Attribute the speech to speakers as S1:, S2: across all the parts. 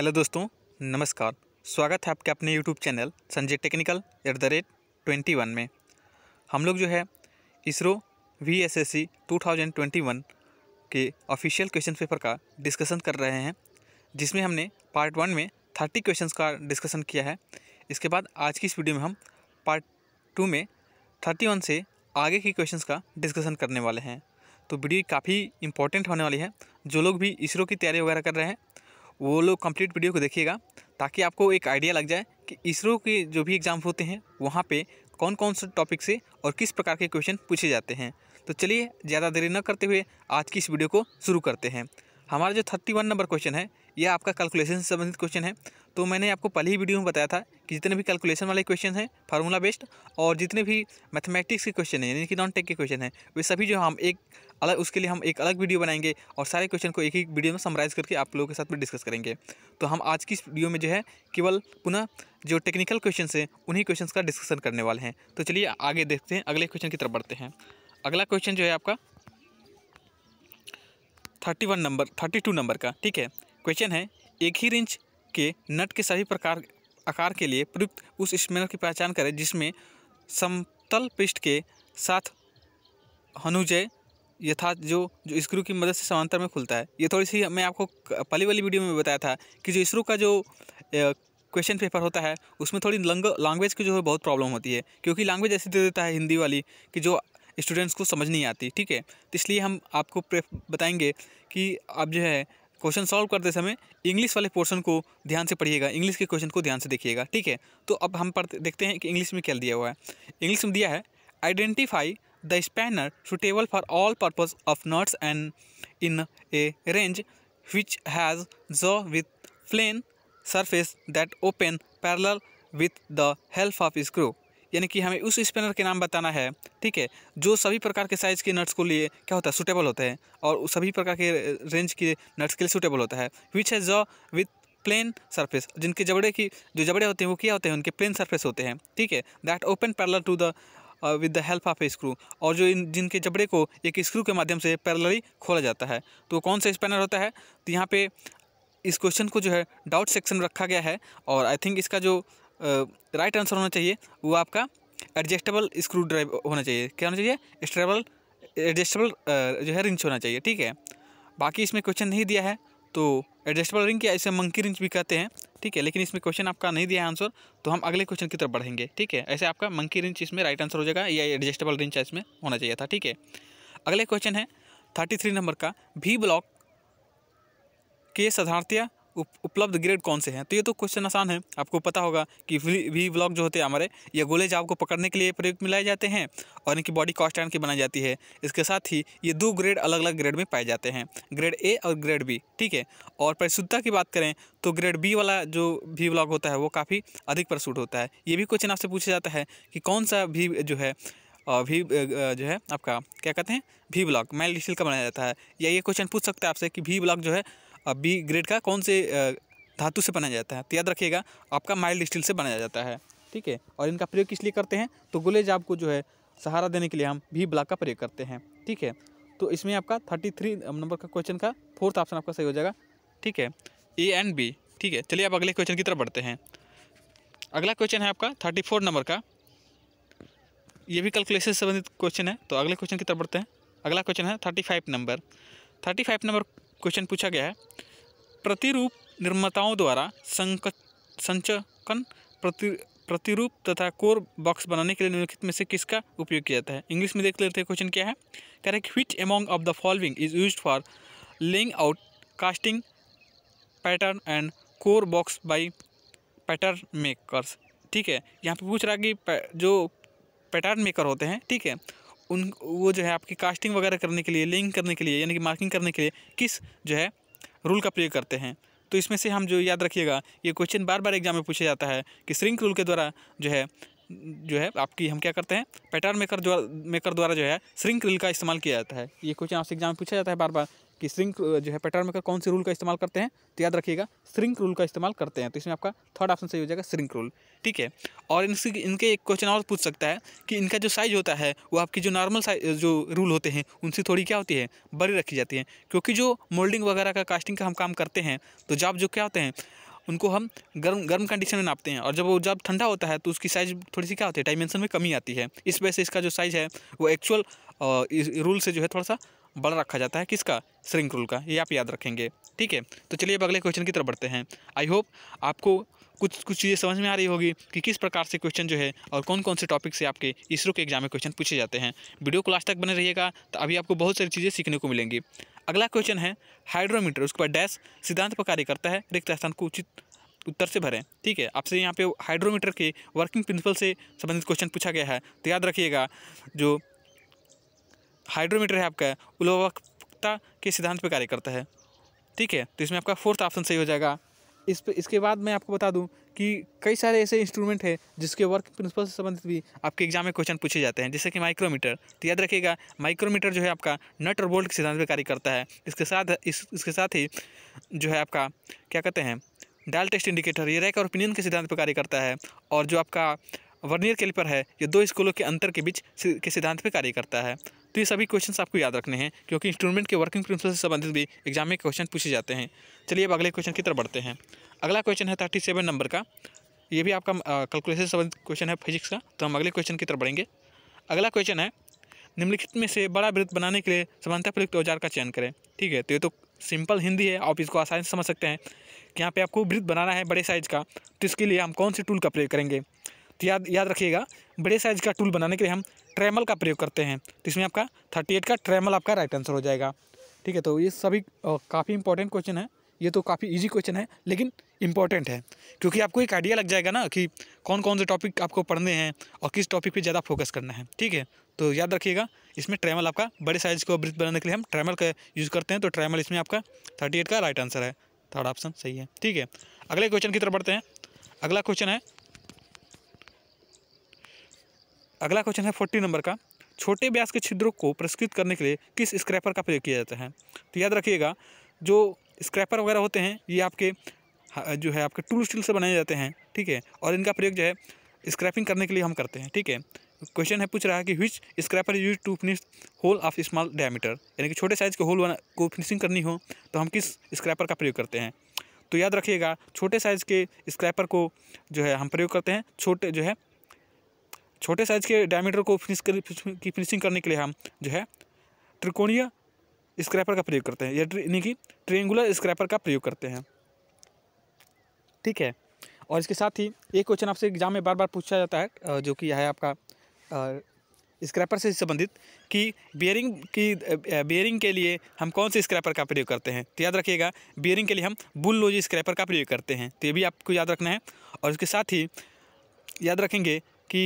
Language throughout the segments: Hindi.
S1: हेलो दोस्तों नमस्कार स्वागत है आपके अपने YouTube channel Sanjay technical at the rate twenty one में हम लोग जो है ISRO V S S C two thousand twenty one के ऑफिशियल क्वेश्चन पेपर का डिस्कशन कर रहे हैं जिसमें हमने पार्ट वन में थर्टी क्वेश्चन का डिस्कशन किया है इसके बाद आज की इस वीडियो में हम पार्ट टू में थर्टी वन से आगे के क्वेश्चन का डिस्कशन करने वाले हैं तो वीडियो काफ़ी इंपॉर्टेंट होने वाली है जो लोग भी इसरो की तैयारी वगैरह कर रहे हैं वो लोग कंप्लीट वीडियो को देखिएगा ताकि आपको एक आइडिया लग जाए कि इसरो के जो भी एग्ज़ाम होते हैं वहाँ पे कौन कौन से टॉपिक से और किस प्रकार के क्वेश्चन पूछे जाते हैं तो चलिए ज़्यादा देरी न करते हुए आज की इस वीडियो को शुरू करते हैं हमारा जो थर्टी वन नंबर क्वेश्चन है ये आपका कैलकुलेशन से संबंधित क्वेश्चन है तो मैंने आपको पहले ही वीडियो में बताया था कि जितने भी कैलकुलेशन वाले क्वेश्चन हैं फार्मूला बेस्ड और जितने भी मैथमेटिक्स के क्वेश्चन हैं यानी कि नॉन टेक के क्वेश्चन हैं वे सभी जो हम एक अलग उसके लिए हम एक अलग वीडियो बनाएंगे और सारे क्वेश्चन को एक ही वीडियो में समराइज़ करके आप लोगों के साथ में डिस्कस करेंगे तो हम आज की इस वीडियो में जो है केवल पुनः जो टेक्निकल क्वेश्चन हैं उन्हीं क्वेश्चन का डिस्कसन करने वाले हैं तो चलिए आगे देखते हैं अगले क्वेश्चन की तरफ बढ़ते हैं अगला क्वेश्चन जो है आपका thirty one number thirty two number का ठीक है क्वेश्चन है एक ही रिंच के नट के सभी प्रकार आकार के लिए प्रयुक्त उस स्मैनर की पहचान करें जिसमें समतल पृष्ठ के साथ हनुजय यथा जो जो स्क्रू की मदद से समांतर में खुलता है ये थोड़ी सी मैं आपको पहली वाली वीडियो में बताया था कि जो इसरो का जो क्वेश्चन पेपर होता है उसमें थोड़ी लैंग्वेज की जो है बहुत प्रॉब्लम होती है क्योंकि लैंग्वेज ऐसी दे देता है हिंदी वाली कि जो स्टूडेंट्स को समझ नहीं आती ठीक है तो इसलिए हम आपको बताएंगे कि आप जो है क्वेश्चन सॉल्व करते समय इंग्लिश वाले पोर्शन को ध्यान से पढ़िएगा इंग्लिश के क्वेश्चन को ध्यान से देखिएगा ठीक है तो अब हम पढ़ते देखते हैं कि इंग्लिश में क्या दिया हुआ है इंग्लिश में दिया है identify the spanner suitable for all purpose of nuts and in a range which has the with plain surface that open parallel with the help of screw यानी कि हमें उस स्पिनर के नाम बताना है ठीक है जो सभी प्रकार के साइज़ के नट्स को लिए क्या होता है सूटेबल होते हैं और सभी प्रकार के रेंज के नट्स के लिए सुटेबल होता है विच है जॉ विथ प्लेन सरफेस जिनके जबड़े की जो जबड़े होते हैं वो क्या होते हैं उनके प्लेन सरफेस होते हैं ठीक है that open parallel to the with the help of a screw और जो इन जिनके जबड़े को एक स्क्रू के माध्यम से पैरलरी खोला जाता है तो कौन सा स्पेनर होता है तो यहाँ पे इस क्वेश्चन को जो है डाउट सेक्शन रखा गया है और आई थिंक इसका जो राइट आंसर होना चाहिए वो आपका एडजस्टेबल स्क्रू ड्राइव होना चाहिए क्या होना चाहिए स्ट्रेबल एडजस्टेबल जो है रिंच होना चाहिए ठीक है बाकी इसमें क्वेश्चन नहीं दिया है तो एडजस्टेबल रिंग या इसे मंकी रिंच भी कहते हैं ठीक है लेकिन इसमें क्वेश्चन आपका नहीं दिया है आंसर तो हम अगले क्वेश्चन की तरफ बढ़ेंगे ठीक है ऐसे आपका मंकी रिंच इसमें राइट आंसर हो जाएगा या एडजस्टेबल रिंच इसमें होना चाहिए था ठीक है अगले क्वेश्चन है थर्टी थ्री नंबर का भी ब्लॉक के साधारणतया उप, उपलब्ध ग्रेड कौन से हैं तो ये तो क्वेश्चन आसान है आपको पता होगा कि वी ब्लॉक जो होते हैं हमारे ये गोले जो आपको पकड़ने के लिए प्रयुक्त लाए जाते हैं और इनकी बॉडी कॉस्ट एंड की बनाई जाती है इसके साथ ही ये दो ग्रेड अलग अलग ग्रेड में पाए जाते हैं ग्रेड ए और ग्रेड बी ठीक है और परिशुद्धता की बात करें तो ग्रेड बी वाला जो भी ब्लॉक होता है वो काफ़ी अधिक प्रसूट होता है ये भी क्वेश्चन आपसे पूछा जाता है कि कौन सा भी जो है भी जो है आपका क्या कहते हैं भी ब्लॉक मैल स्टील का बनाया जाता है या ये क्वेश्चन पूछ सकते हैं आपसे कि भी ब्लॉक जो है बी ग्रेड का कौन से धातु से बनाया जाता है तो याद रखिएगा आपका माइल्ड स्टील से बनाया जाता है ठीक है और इनका प्रयोग किस लिए करते हैं तो गुलेज आपको को जो है सहारा देने के लिए हम भी ब्लॉक का प्रयोग करते हैं ठीक है तो इसमें आपका थर्टी थ्री नंबर का क्वेश्चन का फोर्थ ऑप्शन आपका सही हो जाएगा ठीक है ए एंड बी ठीक है चलिए आप अगले क्वेश्चन की तरफ बढ़ते हैं अगला क्वेश्चन है आपका थर्टी फोर नंबर का ये भी कैलकुलेशन से संबंधित क्वेश्चन है तो अगले क्वेश्चन की तरफ बढ़ते हैं अगला क्वेश्चन है thirty five number thirty five number question पूछा गया है प्रतिरूप निर्माताओं द्वारा संक संचकन प्रति प्रतिरूप तथा कोर बॉक्स बनाने के लिए निम्नलिखित में से किसका उपयोग किया जाता है इंग्लिश में देख लेते हैं क्वेश्चन क्या है correct which among of the following is use for laying out casting pattern and core box by pattern makers ठीक है यहाँ पे पूछ रहा कि जो पैटर्न मेकर होते हैं ठीक है उन वो जो है आपकी कास्टिंग वगैरह करने के लिए लिंक करने के लिए यानी कि मार्किंग करने के लिए किस जो है रूल का प्रयोग करते हैं तो इसमें से हम जो याद रखिएगा ये क्वेश्चन बार बार एग्जाम में पूछा जाता है कि श्रिंक रूल के द्वारा जो है जो है आपकी हम क्या करते हैं पैटर्न मेकर मेकर द्वारा जो है श्रिंक रूल का इस्तेमाल किया जाता है ये क्वेश्चन आपसे एग्जाम में पूछा जाता है बार बार कि श्रिंक जो है पैटर्न मेकर कौन से रूल का इस्तेमाल करते हैं तो याद रखिएगा श्रिंक रूल का इस्तेमाल करते हैं तो इसमें आपका थर्ड ऑप्शन सही हो जाएगा श्रिंक रूल ठीक है और इनसे इनके एक क्वेश्चन और पूछ सकता है कि इनका जो साइज़ होता है वो आपकी जो नॉर्मल साइज जो रूल होते हैं उनसे थोड़ी क्या होती है बड़ी रखी जाती है क्योंकि जो मोल्डिंग वगैरह का कास्टिंग का हम काम करते हैं तो जॉब जो क्या होते हैं उनको हम गर्म गर्म कंडीशन में नापते हैं और जब वो जब ठंडा होता है तो उसकी साइज़ थोड़ी सी क्या होती है डायमेंशन में कमी आती है इस वजह से इसका जो साइज़ है वो एक्चुअल रूल से जो है थोड़ा सा बड़ा रखा जाता है किसका श्रिंक रूल का ये आप याद रखेंगे ठीक है तो चलिए अब अगले क्वेश्चन की तरफ बढ़ते हैं आई होप आपको कुछ कुछ चीज़ें समझ में आ रही होगी कि किस प्रकार से क्वेश्चन जो है और कौन कौन से टॉपिक से आपके इसरो के एग्जाम में क्वेश्चन पूछे जाते हैं वीडियो क्लास तक बने रहिएगा तो अभी आपको बहुत सारी चीज़ें सीखने को मिलेंगी अगला क्वेश्चन है हाइड्रोमीटर उसके बाद डैश सिद्धांत पर कार्य करता है रिक्त स्थान को उचित उत्तर से भरें ठीक है आपसे यहाँ पे हाइड्रोमीटर के वर्किंग प्रिंसिपल से संबंधित क्वेश्चन पूछा गया है तो याद रखिएगा जो हाइड्रोमीटर है आपका उलोवकता के सिद्धांत पर कार्य करता है ठीक है तो इसमें आपका फोर्थ ऑप्शन सही हो जाएगा इस पर इसके बाद मैं आपको बता दूं कि कई सारे ऐसे इंस्ट्रूमेंट हैं जिसके वर्क प्रिंसिपल से संबंधित भी आपके एग्जाम में क्वेश्चन पूछे जाते हैं जैसे कि माइक्रोमीटर तो याद रखिएगा माइक्रोमीटर जो है आपका नट और बोल्ट के सिद्धांत पर कार्य करता है इसके साथ इस इसके साथ ही जो है आपका क्या कहते हैं डायल टेस्ट इंडिकेटर ये रैक और ओपिनियन के सिद्धांत पर कार्य करता है और जो आपका वर्नियर कैलिपर है ये दो स्कूलों के अंतर के बीच के सिद्धांत पर कार्य करता है तो ये सभी क्वेश्चन आपको याद रखने हैं क्योंकि इंस्ट्रूमेंट के वर्किंग प्रिंसिपल से संबंधित भी एग्जाम में क्वेश्चन पूछे जाते हैं चलिए अब अगले क्वेश्चन की तरफ बढ़ते हैं अगला क्वेश्चन है थर्टी सेवन नंबर का ये भी आपका कैलकुलेशन से संबंधित क्वेश्चन है फिजिक्स का तो हम अगले क्वेश्चन की तरफ बढ़ेंगे अगला क्वेश्चन है निम्नलिखित में से बड़ा वृत्त बनाने के लिए समानता प्रयुक्त औजार का चयन करें ठीक है तो ये तो सिंपल हिंदी है आप इसको आसानी से समझ सकते हैं कि यहाँ पे आपको वृत्त बनाना है बड़े साइज़ का तो इसके लिए हम कौन से टूल का प्रयोग करेंगे तो याद याद रखिएगा बड़े साइज़ का टूल बनाने के लिए हम ट्रेमल का प्रयोग करते हैं तो इसमें आपका थर्टी एट का ट्रेमल आपका राइट आंसर हो जाएगा ठीक है तो ये सभी काफ़ी इंपॉर्टेंट क्वेश्चन है ये तो काफ़ी इजी क्वेश्चन है लेकिन इंपॉर्टेंट है क्योंकि आपको एक आइडिया लग जाएगा ना कि कौन कौन से टॉपिक आपको पढ़ने हैं और किस टॉपिक पे ज़्यादा फोकस करना है ठीक है तो याद रखिएगा इसमें ट्रैमल आपका बड़े साइज़ को वृत्त बनाने के लिए हम ट्रैमल का यूज़ करते हैं तो ट्रैमल इसमें आपका थर्टी एट का राइट आंसर है थर्ड ऑप्शन सही है ठीक है अगले क्वेश्चन की तरफ बढ़ते हैं अगला क्वेश्चन है अगला क्वेश्चन है फोर्टी नंबर का छोटे ब्यास के छिद्रों को पुरस्कृत करने के लिए किस स्क्रैपर का प्रयोग किया जाता है तो याद रखिएगा जो स्क्रैपर वगैरह होते हैं ये आपके जो है आपके टूल स्टील से बनाए जाते हैं ठीक है और इनका प्रयोग जो है स्क्रैपिंग करने के लिए हम करते हैं ठीक है क्वेश्चन है पूछ रहा है कि which scraper use to finish hole of small diameter यानी कि छोटे साइज़ के होल को फिनिशिंग करनी हो तो हम किस स्क्रैपर का प्रयोग करते हैं तो याद रखिएगा छोटे साइज़ के स्क्रैपर को जो है हम प्रयोग करते हैं छोटे जो है छोटे साइज के डायमीटर को फिनिश कर की फिनिशिंग करने के लिए हम जो है त्रिकोणीय स्क्रैपर का प्रयोग करते हैं यानी कि ट्रेंगुलर स्क्रैपर का प्रयोग करते हैं ठीक है और इसके साथ ही एक क्वेश्चन आपसे एग्जाम में बार बार पूछा जाता है जो कि है आपका स्क्रैपर से संबंधित कि बियरिंग की बियरिंग के लिए हम कौन से स्क्रैपर का प्रयोग करते हैं तो याद रखिएगा बियरिंग के लिए हम बुल लोजी स्क्रैपर का प्रयोग करते हैं तो ये भी आपको याद रखना है और इसके साथ ही याद रखेंगे कि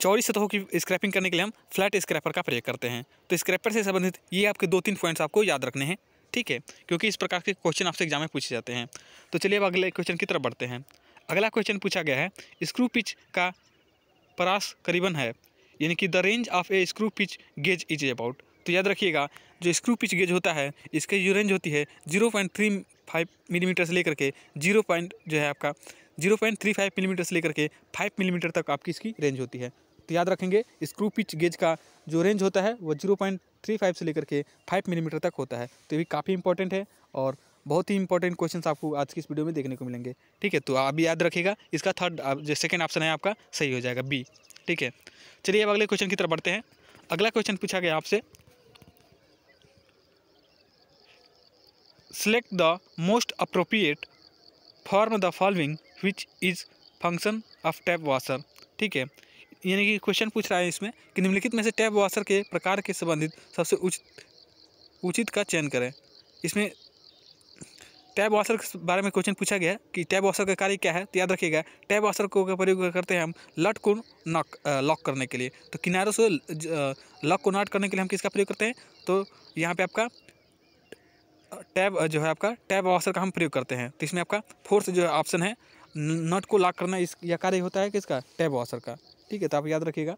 S1: चौड़ी सतहों की स्क्रैपिंग करने के लिए हम फ्लैट स्क्रैपर का प्रयोग करते हैं तो स्क्रैपर से संबंधित ये आपके दो तीन पॉइंट्स आपको याद रखने हैं ठीक है क्योंकि इस प्रकार के क्वेश्चन आपसे एग्जाम में पूछे जाते हैं तो चलिए अब अगले क्वेश्चन की तरफ बढ़ते हैं अगला क्वेश्चन पूछा गया है स्क्रू पिच का परास करीबन है यानी कि the range of a screw pitch gauge is about तो याद रखिएगा जो स्क्रू पिच गेज होता है इसकी जो रेंज होती है zero point three five millimetre से लेकर के जीरो पॉइंट जो है आपका zero point three five millimetre से लेकर के फाइव मिलीमीटर तक आपकी इसकी रेंज होती है तो याद रखेंगे स्क्रू पिच गेज का जो रेंज होता है वो जीरो पॉइंट थ्री फाइव से लेकर के फाइव मिलीमीटर तक होता है तो ये भी काफ़ी इंपॉर्टेंट है और बहुत ही इंपॉर्टेंट क्वेश्चन आपको आज की इस वीडियो में देखने को मिलेंगे ठीक है तो आप भी याद रखिएगा इसका थर्ड जो सेकेंड ऑप्शन है आपका सही हो जाएगा बी ठीक है चलिए अब अगले क्वेश्चन की तरफ बढ़ते हैं अगला क्वेश्चन पूछा गया आपसे select the most appropriate form the following which is function of tap washer ठीक है यानी कि क्वेश्चन पूछ रहा है इसमें कि निम्नलिखित में से टैप वॉशर के प्रकार के संबंधित सबसे उचित उचित का चयन करें इसमें टैब वॉशर के बारे में क्वेश्चन पूछा गया कि टैब वॉशर का कार्य क्या है तो याद रखिएगा टैब वाशर को प्रयोग करते हैं हम लट को नॉक लॉक करने के लिए तो किनारों से लॉक को नॉट करने के लिए हम किसका प्रयोग करते हैं तो यहाँ पे आपका टैब जो है आपका टैब वॉशर का हम प्रयोग करते हैं तो इसमें आपका फोर्थ जो है ऑप्शन है नट को लॉक करना इस यह कार्य होता है किसका टैब वॉशर का ठीक है तो आप याद रखिएगा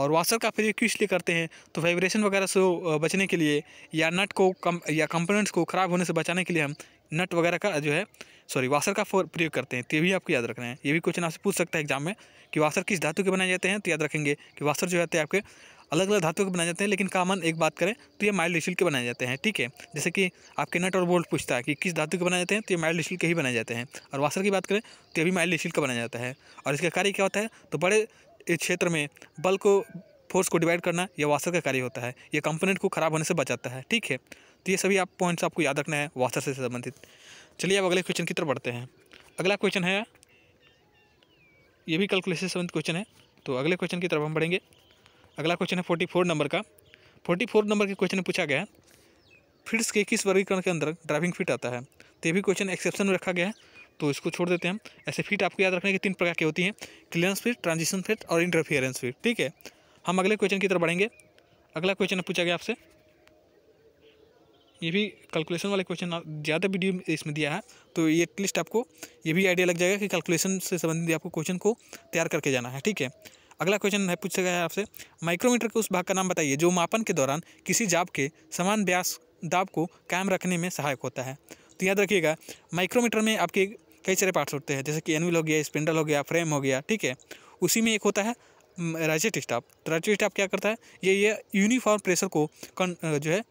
S1: और वाशर का फिर क्यों इसलिए करते हैं तो वाइब्रेशन वगैरह से बचने के लिए या नट को कम या कंपोनेंट्स को ख़राब होने से बचाने के लिए हम नट वगैरह का जो है सॉरी वाशर का प्रयोग करते हैं तो ये भी आपको याद रखना है ये भी क्वेश्चन आपसे पूछ सकता है एग्जाम में कि वाशर किस धातु के बनाए जाते हैं तो याद रखेंगे कि वाशर जो है आपके अलग अलग धातु के बनाए जाते हैं लेकिन कामन एक बात करें तो ये माइल्ड स्टील के बनाए जाते हैं ठीक है जैसे कि आपके नट और बोल्ट पूछता है कि किस धातु के बनाए जाते हैं तो ये माइल्ड स्टील के ही बनाए जाते हैं और वाशर की बात करें तो ये भी माइल्ड स्टील का बनाया जाता है और इसका कार्य क्या होता है तो बड़े क्षेत्र में बल को फोर्स को डिवाइड करना यह वाशर का कार्य होता है यह कंपोनेंट को खराब होने से बचाता है ठीक है तो ये सभी आप पॉइंट्स आपको याद रखना है वाशर से संबंधित चलिए अब अगले क्वेश्चन की तरफ बढ़ते हैं अगला क्वेश्चन है ये भी कैलकुलेशन से संबंधित क्वेश्चन है तो अगले क्वेश्चन की तरफ हम बढ़ेंगे अगला क्वेश्चन है फोर्टी फोर नंबर का फोर्टी फोर नंबर के क्वेश्चन पूछा गया है फिट्स के किस वर्गीकरण के अंदर ड्राइविंग फिट आता है तो ये भी क्वेश्चन एक्सेप्शन में रखा गया है तो इसको छोड़ देते हैं हम ऐसे फिट आपको याद रखने की तीन प्रकार की होती हैं क्लियरेंस फिट ट्रांजिशन फिट और इंटरफियरेंस फिट ठीक है हम अगले क्वेश्चन की तरफ बढ़ेंगे अगला क्वेश्चन पूछा गया आपसे ये भी कैलकुलेशन वाले क्वेश्चन ज़्यादा वीडियो इसमें दिया है तो ये एटलीस्ट आपको ये भी आइडिया लग जाएगा कि कैलकुलेशन से संबंधित आपको क्वेश्चन को तैयार करके जाना है ठीक है अगला क्वेश्चन है पूछा गया है आपसे माइक्रोमीटर के उस भाग का नाम बताइए जो मापन के दौरान किसी जाप के समान व्यास दाब को कायम रखने में सहायक होता है तो याद रखिएगा माइक्रोमीटर में आपके कई सारे पार्ट्स होते हैं जैसे कि एनविल हो गया स्पिंडल हो गया फ्रेम हो गया ठीक है उसी में एक होता है राइजेट स्टाफ तो राइजेट स्टाफ क्या करता है ये ये यूनिफॉर्म प्रेशर को कन, जो है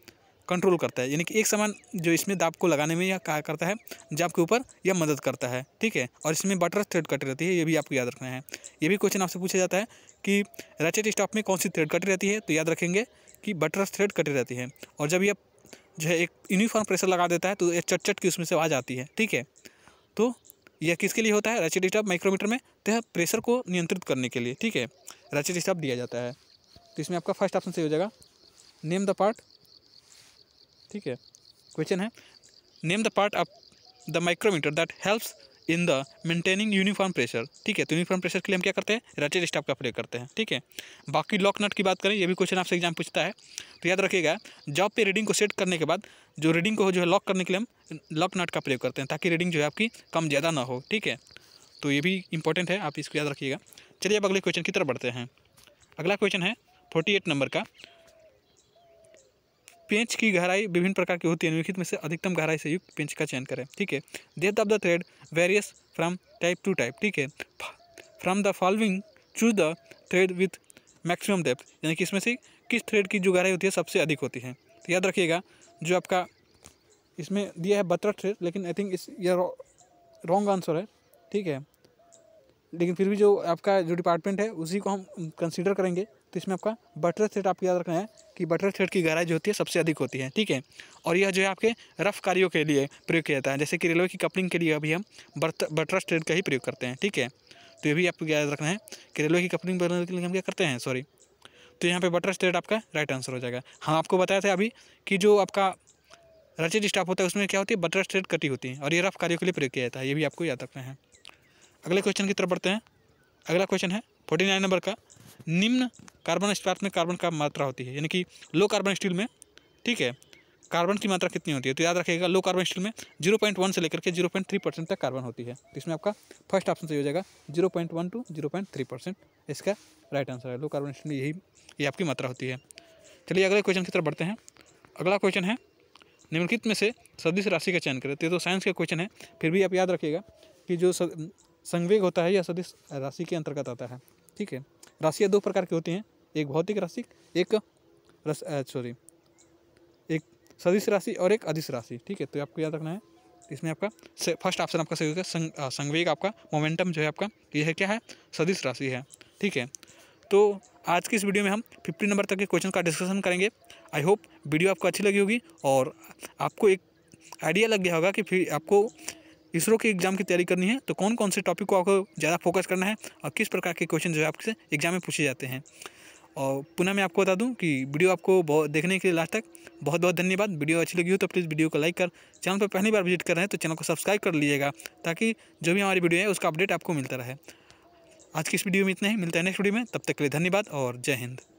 S1: कंट्रोल करता है यानी कि एक समान जो इसमें दाब को लगाने में या कहा करता है जाप के ऊपर यह मदद करता है ठीक है और इसमें बटर थ्रेड कट रहती है ये भी आपको याद रखना है ये भी क्वेश्चन आपसे पूछा जाता है कि रैचेट स्टाफ में कौन सी थ्रेड कटी रहती है तो याद रखेंगे कि बटर थ्रेड कटी रहती है और जब यह जो है एक यूनिफॉर्म प्रेशर लगा देता है तो ये चट चट की उसमें से आ जाती है ठीक है तो यह किसके लिए होता है रचिड स्टॉप माइक्रोमीटर में तो प्रेशर को नियंत्रित करने के लिए ठीक है रचिड स्टॉप दिया जाता है तो इसमें आपका फर्स्ट ऑप्शन सही हो जाएगा नेम द पार्ट ठीक है क्वेश्चन है name the part of the micrometer that helps in the maintaining uniform pressure ठीक है तो यूनिफॉर्म प्रेशर के लिए हम क्या करते हैं रटेड स्टाफ का प्रयोग करते हैं ठीक है बाकी लॉक नट की बात करें ये भी क्वेश्चन आपसे एग्जाम पूछता है तो याद रखिएगा जॉब पे रीडिंग को सेट करने के बाद जो रीडिंग को जो है लॉक करने के लिए हम लॉक नट का प्रयोग करते हैं ताकि रीडिंग जो है आपकी कम ज़्यादा ना हो ठीक है तो ये भी इंपॉर्टेंट है आप इसको याद रखिएगा चलिए अब अगले क्वेश्चन की तरफ बढ़ते हैं अगला क्वेश्चन है फोर्टी एट नंबर का पेंच की गहराई विभिन्न प्रकार की होती है निम्नलिखित में से अधिकतम गहराई से युक्त पेंच का चयन करें ठीक है death of the thread varies from type to type ठीक है from the following choose the thread with maximum depth यानी कि इसमें से किस थ्रेड की जो गहराई होती है सबसे अधिक होती है तो याद रखिएगा जो आपका इसमें दिया है बटर थ्रेड लेकिन आई थिंक इस यह रॉन्ग आंसर है ठीक है लेकिन फिर भी जो आपका जो डिपार्टमेंट है उसी को हम कंसिडर करेंगे तो इसमें आपका बटर थ्रेड आपको याद रखना है कि बटर थ्रेड की गहराई जो होती है सबसे अधिक होती है ठीक है और यह जो है आपके रफ कार्यों के लिए प्रयोग किया जाता है जैसे कि रेलवे की कपलिंग के लिए अभी हम बटर थ्रेड का ही प्रयोग करते हैं ठीक है तो ये भी आपको याद रखना है कि रेलवे की कपलिंग बनाने के लिए हम क्या करते हैं सॉरी तो यहाँ पर बटर थ्रेड आपका राइट आंसर हो जाएगा हम हाँ, आपको बताया था अभी कि जो आपका रचित स्टाफ होता है उसमें क्या होती है बटर थ्रेड कटी होती है और ये रफ कार्यों के लिए प्रयोग किया जाता है ये भी आपको याद रखना है अगले क्वेश्चन की तरफ बढ़ते हैं अगला क्वेश्चन है फोर्टी नाइन नंबर का निम्न कार्बन इस्पात में कार्बन का मात्रा होती है यानी कि लो कार्बन स्टील में ठीक है कार्बन की मात्रा कितनी होती है तो याद रखिएगा लो कार्बन स्टील में जीरो पॉइंट वन से लेकर के जीरो पॉइंट थ्री परसेंट तक कार्बन होती है तो इसमें आपका फर्स्ट ऑप्शन सही हो जाएगा zero point one two zero point three percent इसका राइट आंसर है लो कार्बन स्टील में यही ये आपकी मात्रा होती है चलिए अगले क्वेश्चन की तरफ बढ़ते हैं अगला क्वेश्चन है निम्नलिखित में से सदिश राशि का चयन करें तो ये तो साइंस का क्वेश्चन है फिर भी आप याद रखिएगा कि जो संवेग होता है यह सदिश राशि के अंतर्गत आता है ठीक है राशियाँ दो प्रकार की होती हैं एक भौतिक राशि एक सॉरी एक सदिश राशि और एक अधिस राशि ठीक है तो आपको याद रखना है इसमें आपका फर्स्ट ऑप्शन आपका सही होगा संग, संवेग आपका मोमेंटम जो है आपका यह क्या है सदिश राशि है ठीक है तो आज की इस वीडियो में हम फिफ्टी नंबर तक के क्वेश्चन का डिस्कशन करेंगे आई होप वीडियो आपको अच्छी लगी होगी और आपको एक आइडिया लग गया होगा कि फिर आपको इसरो के एग्जाम की तैयारी करनी है तो कौन कौन से टॉपिक को आपको ज़्यादा फोकस करना है और किस प्रकार के क्वेश्चन जो है आपसे एग्जाम में पूछे जाते हैं और पुनः मैं आपको बता दूं कि वीडियो आपको बहुत देखने के लिए लास्ट तक बहुत बहुत धन्यवाद वीडियो अच्छी लगी हो तो प्लीज़ वीडियो को लाइक कर चैनल पर पहली बार विजिट कर रहे हैं तो चैनल को सब्सक्राइब कर लीजिएगा ताकि जो भी हमारी वीडियो है उसका अपडेट आपको मिलता रहे आज की इस वीडियो में इतना ही मिलता है नेक्स्ट वीडियो में तब तक के लिए धन्यवाद और जय हिंद